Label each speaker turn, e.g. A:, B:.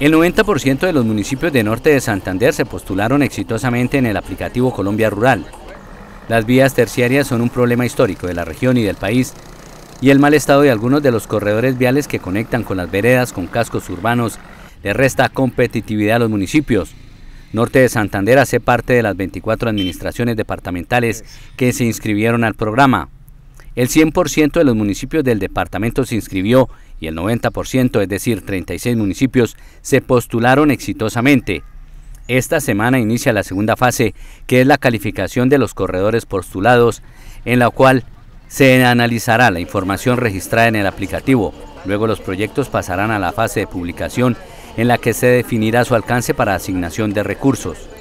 A: El 90% de los municipios de norte de Santander se postularon exitosamente en el aplicativo Colombia Rural. Las vías terciarias son un problema histórico de la región y del país, y el mal estado de algunos de los corredores viales que conectan con las veredas con cascos urbanos le resta competitividad a los municipios. Norte de Santander hace parte de las 24 administraciones departamentales que se inscribieron al programa el 100% de los municipios del departamento se inscribió y el 90%, es decir, 36 municipios, se postularon exitosamente. Esta semana inicia la segunda fase, que es la calificación de los corredores postulados, en la cual se analizará la información registrada en el aplicativo. Luego los proyectos pasarán a la fase de publicación, en la que se definirá su alcance para asignación de recursos.